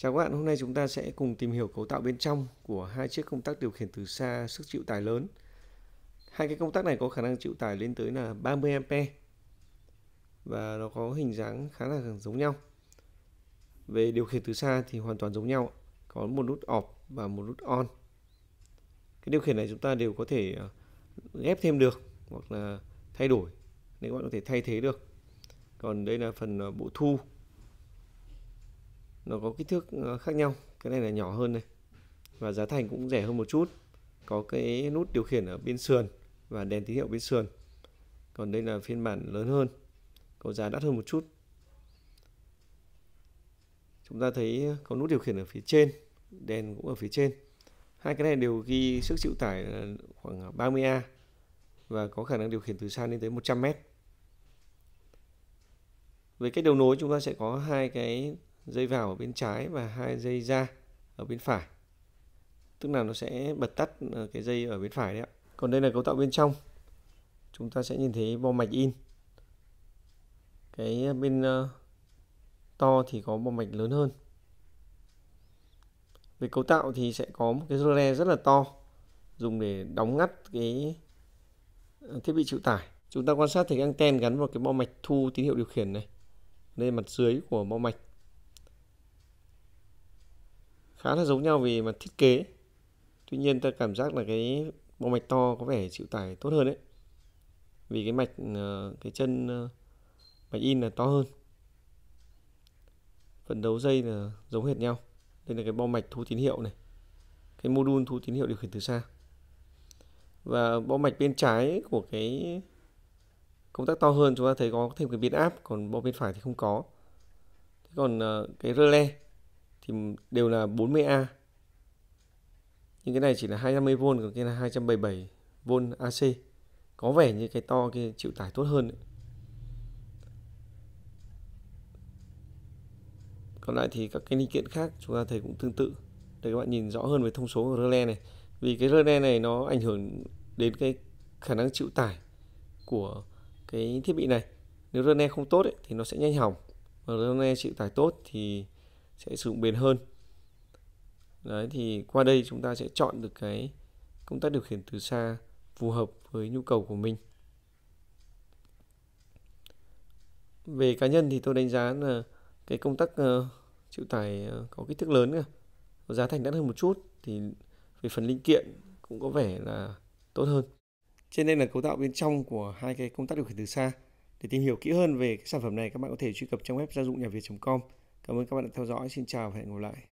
Chào các bạn, hôm nay chúng ta sẽ cùng tìm hiểu cấu tạo bên trong của hai chiếc công tắc điều khiển từ xa sức chịu tải lớn. Hai cái công tắc này có khả năng chịu tải lên tới là 30 A và nó có hình dáng khá là giống nhau. Về điều khiển từ xa thì hoàn toàn giống nhau, có một nút off và một nút on. Cái điều khiển này chúng ta đều có thể ờ, ghép thêm được hoặc là thay đổi, nên các bạn có thể thay thế được. Còn đây là phần ờ, bộ thu nó có kích thước ờ, khác nhau cái này là nhỏ hơn này và giá thành cũng rẻ hơn một chút có cái nút điều khiển ở bên sườn và đèn tín hiệu bên sườn còn đây là phiên bản lớn hơn có giá đắt hơn một chút chúng ta thấy có nút điều khiển ở phía trên đèn cũng ở phía trên hai cái này đều ghi sức chịu tải ờ, khoảng 30A và có khả năng điều khiển từ xa lên tới 100 mét. Với cái đầu nối chúng ta sẽ có hai cái dây vào ở bên trái và hai dây ra ở bên phải tức là nó sẽ bật tắt ờ, cái dây ở bên phải đấy ạ còn đây là cấu tạo bên trong chúng ta sẽ nhìn thấy bo mạch in cái bên ờ, to thì có bo mạch lớn hơn về cấu tạo thì sẽ có một cái rơ rất là to dùng để đóng ngắt cái ờ, thiết bị chịu tải chúng ta quan sát thấy cái anten gắn vào cái bo mạch thu tín hiệu điều khiển này đây mặt dưới của bo mạch khá là giống nhau vì mặt thiết kế tuy nhiên ta cảm giác là cái bộ mạch to có vẻ chịu tải tốt hơn đấy vì cái mạch ờ, cái chân ờ, mạch in là to hơn phần đấu dây là giống hệt nhau đây là cái bo mạch thu tín hiệu này cái module thu tín hiệu điều khiển từ xa và bo mạch bên trái của cái công tắc to hơn chúng ta thấy có thêm cái biến áp còn bo bên phải thì không có thế còn ờ, cái rơ le thì đều là 40A nhưng cái này chỉ là 250V còn kia là 277V AC có vẻ như cái to kia chịu tải tốt hơn ấy. còn lại thì các cái linh kiện khác chúng ta thấy cũng tương tự để các bạn nhìn rõ hơn về thông số của relay này vì cái relay này nó ảnh hưởng đến cái khả năng chịu tải của cái thiết bị này nếu relay không tốt ấy, thì nó sẽ nhanh hỏng mà relay chịu tải tốt thì sẽ sử dụng bền hơn đấy thì qua đây chúng ta sẽ chọn được cái công tác điều khiển từ xa phù hợp với nhu cầu của mình về cá nhân thì tôi đánh giá là cái công tắc uh, chịu tải uh, có kích thước lớn cả. giá thành đắt hơn một chút thì về phần linh kiện cũng có vẻ là tốt hơn trên đây là cấu tạo bên trong của hai cái công tắc điều khiển từ xa để tìm hiểu kỹ hơn về cái sản phẩm này các bạn có thể truy cập trang web gia dụng nhà việt com Cảm ơn các bạn đã theo dõi. Xin chào và hẹn gặp lại.